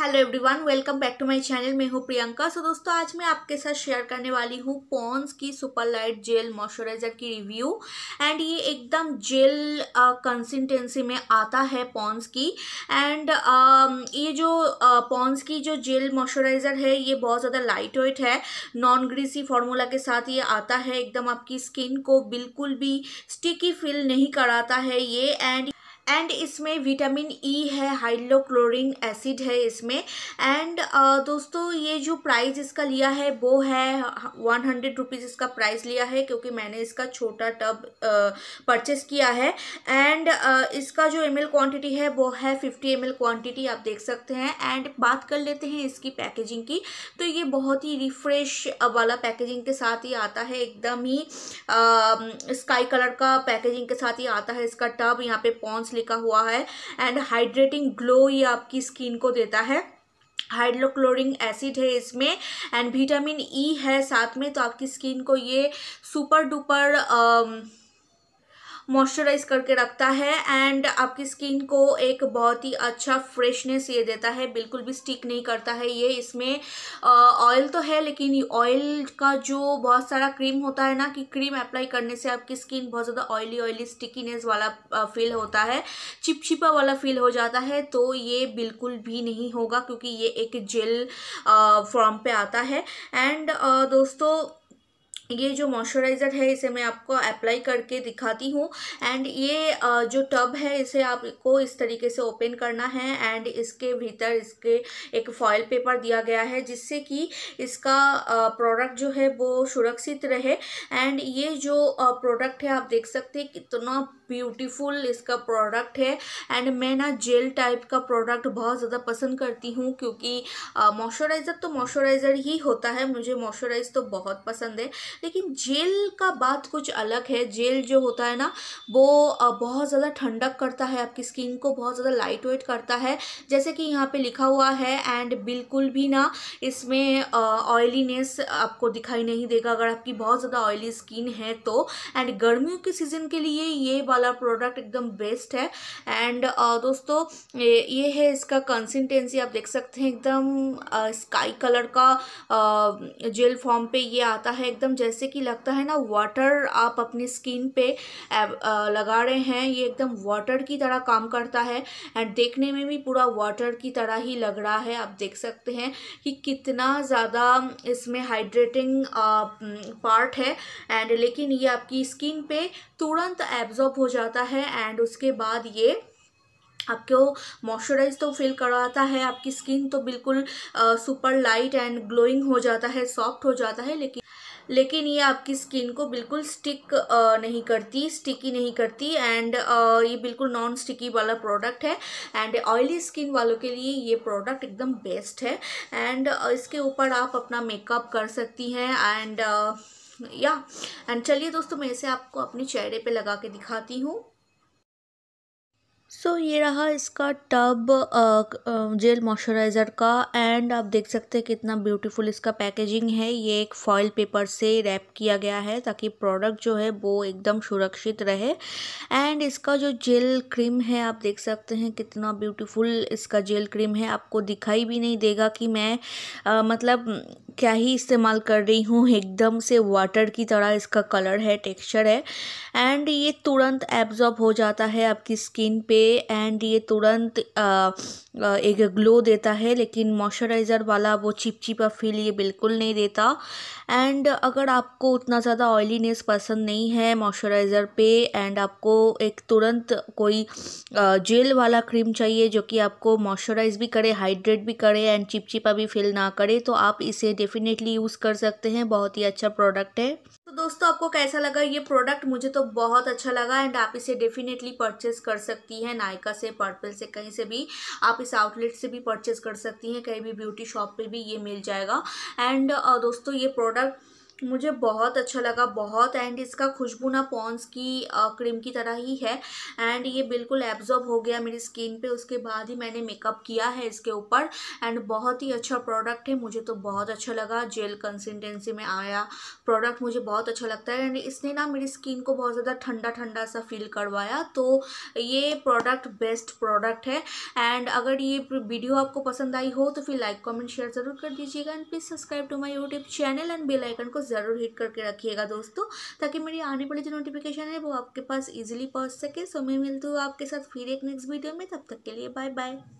hello everyone welcome back to my channel मैं हूँ प्रियंका सो दोस्तों आज मैं आपके साथ शेयर करने वाली हूँ पॉन्स की सुपर लाइट जेल मॉइस्चराइज़र की रिव्यू एंड ये एकदम जेल कंसिस्टेंसी में आता है पॉन्स की एंड uh, ये जो पॉन्स uh, की जो जेल मॉइस्चराइज़र है ये बहुत ज़्यादा लाइट वेट है नॉन ग्रीसी फार्मूला के साथ ये आता है एकदम आपकी स्किन को बिल्कुल भी स्टिकी फील नहीं कराता है ये एंड एंड इसमें विटामिन ई e है हाइड्रोक्लोरिन एसिड है इसमें एंड दोस्तों ये जो प्राइस इसका लिया है वो है वन हंड्रेड रुपीज़ इसका प्राइस लिया है क्योंकि मैंने इसका छोटा टब परचेस किया है एंड इसका जो एम एल क्वान्टिटी है वो है फिफ्टी एम एल क्वान्टिटी आप देख सकते हैं एंड बात कर लेते हैं इसकी पैकेजिंग की तो ये बहुत ही रिफ्रेश वाला पैकेजिंग के साथ ही आता है एकदम ही स्काई कलर का पैकेजिंग के साथ ही आता है इसका टब यहाँ पे पॉन्स लिखा हुआ है एंड हाइड्रेटिंग ग्लो ये आपकी स्किन को देता है हाइड्रोक्लोरिंग एसिड है इसमें एंड विटामिन ई है साथ में तो आपकी स्किन को ये सुपर डुपर आ, मॉइस्चराइज करके रखता है एंड आपकी स्किन को एक बहुत ही अच्छा फ्रेशनेस ये देता है बिल्कुल भी स्टिक नहीं करता है ये इसमें ऑयल तो है लेकिन ऑयल का जो बहुत सारा क्रीम होता है ना कि क्रीम अप्लाई करने से आपकी स्किन बहुत ज़्यादा ऑयली ऑयली स्टिकीनेस वाला फील होता है चिपचिपा वाला फील हो जाता है तो ये बिल्कुल भी नहीं होगा क्योंकि ये एक जेल फॉर्म पर आता है एंड दोस्तों ये जो मॉइस्चराइज़र है इसे मैं आपको अप्लाई करके दिखाती हूँ एंड ये जो टब है इसे आपको इस तरीके से ओपन करना है एंड इसके भीतर इसके एक फॉयल पेपर दिया गया है जिससे कि इसका प्रोडक्ट जो है वो सुरक्षित रहे एंड ये जो प्रोडक्ट है आप देख सकते हैं कितना ब्यूटीफुल इसका प्रोडक्ट है एंड मैं ना जेल टाइप का प्रोडक्ट बहुत ज़्यादा पसंद करती हूँ क्योंकि मॉइस्चराइज़र तो मॉइस्चराइज़र ही होता है मुझे मॉइस्चराइज़ तो बहुत पसंद है लेकिन जेल का बात कुछ अलग है जेल जो होता है ना वो बहुत ज़्यादा ठंडक करता है आपकी स्किन को बहुत ज़्यादा लाइट वेट करता है जैसे कि यहाँ पे लिखा हुआ है एंड बिल्कुल भी ना इसमें ऑयलीनेस आपको दिखाई नहीं देगा अगर आपकी बहुत ज़्यादा ऑयली स्किन है तो एंड गर्मियों के सीज़न के लिए ये वाला प्रोडक्ट एकदम बेस्ट है एंड दोस्तों ये है इसका कंसिस्टेंसी आप देख सकते हैं एकदम स्काई कलर का जेल फॉर्म पे ये आता है एकदम जैसे जैसे कि लगता है ना वाटर आप अपनी स्किन पे लगा रहे हैं ये एकदम वाटर की तरह काम करता है एंड देखने में भी पूरा वाटर की तरह ही लग रहा है आप देख सकते हैं कि कितना ज़्यादा इसमें हाइड्रेटिंग पार्ट है एंड लेकिन ये आपकी स्किन पे तुरंत एब्जॉर्ब हो जाता है एंड उसके बाद ये आपको मॉइस्चराइज तो फील करवाता है आपकी स्किन तो बिल्कुल सुपर लाइट एंड ग्लोइंग हो जाता है सॉफ्ट हो जाता है लेकिन लेकिन ये आपकी स्किन को बिल्कुल स्टिक नहीं करती स्टिकी नहीं करती एंड ये बिल्कुल नॉन स्टिकी वाला प्रोडक्ट है एंड ऑयली स्किन वालों के लिए ये प्रोडक्ट एकदम बेस्ट है एंड इसके ऊपर आप अपना मेकअप कर सकती हैं एंड या एंड चलिए दोस्तों मैं इसे आपको अपने चेहरे पे लगा के दिखाती हूँ सो so, ये रहा इसका टब जेल मॉइस्चराइज़र का एंड आप देख सकते हैं कितना ब्यूटीफुल इसका पैकेजिंग है ये एक फॉयल पेपर से रैप किया गया है ताकि प्रोडक्ट जो है वो एकदम सुरक्षित रहे एंड इसका जो जेल क्रीम है आप देख सकते हैं कितना ब्यूटीफुल इसका जेल क्रीम है आपको दिखाई भी नहीं देगा कि मैं आ, मतलब क्या ही इस्तेमाल कर रही हूँ एकदम से वाटर की तरह इसका कलर है टेक्सचर है एंड ये तुरंत एब्जॉर्ब हो जाता है आपकी स्किन पे एंड ये तुरंत आ, आ, एक ग्लो देता है लेकिन मॉइस्चराइज़र वाला वो चिपचिपा फील ये बिल्कुल नहीं देता एंड अगर आपको उतना ज़्यादा ऑयलीनेस पसंद नहीं है मॉइस्चराइज़र पे एंड आपको एक तुरंत कोई जेल वाला क्रीम चाहिए जो कि आपको मॉइस्चराइज भी करे हाइड्रेट भी करे एंड चिपचिपा भी फील ना करे तो आप इसे डेफिनेटली यूज़ कर सकते हैं बहुत ही अच्छा प्रोडक्ट है तो दोस्तों आपको कैसा लगा ये प्रोडक्ट मुझे तो बहुत अच्छा लगा एंड आप इसे डेफिनेटली परचेस कर सकती हैं नायका से पर्पल से कहीं से भी आप इस आउटलेट से भी परचेस कर सकती हैं कहीं भी ब्यूटी शॉप पे भी ये मिल जाएगा एंड दोस्तों ये प्रोडक्ट मुझे बहुत अच्छा लगा बहुत एंड इसका खुशबू ना पॉन्स की आ, क्रीम की तरह ही है एंड ये बिल्कुल एब्जॉर्ब हो गया मेरी स्किन पे उसके बाद ही मैंने मेकअप किया है इसके ऊपर एंड बहुत ही अच्छा प्रोडक्ट है मुझे तो बहुत अच्छा लगा जेल कंसिस्टेंसी में आया प्रोडक्ट मुझे बहुत अच्छा लगता है एंड इसने ना मेरी स्किन को बहुत ज़्यादा ठंडा ठंडा सा फील करवाया तो ये प्रोडक्ट बेस्ट प्रोडक्ट है एंड अगर ये वीडियो आपको पसंद आई हो तो फिर लाइक कमेंट शेयर ज़रूर कर दीजिएगा and please subscribe to my YouTube channel and bell icon को ज़रूर हिट करके रखिएगा दोस्तों ताकि मेरी आने वाली जो नोटिफिकेशन है वो आपके पास इजीली पहुँच सके सो मैं मिलती हूँ आपके साथ फिर एक नेक्स्ट वीडियो में तब तक के लिए बाय बाय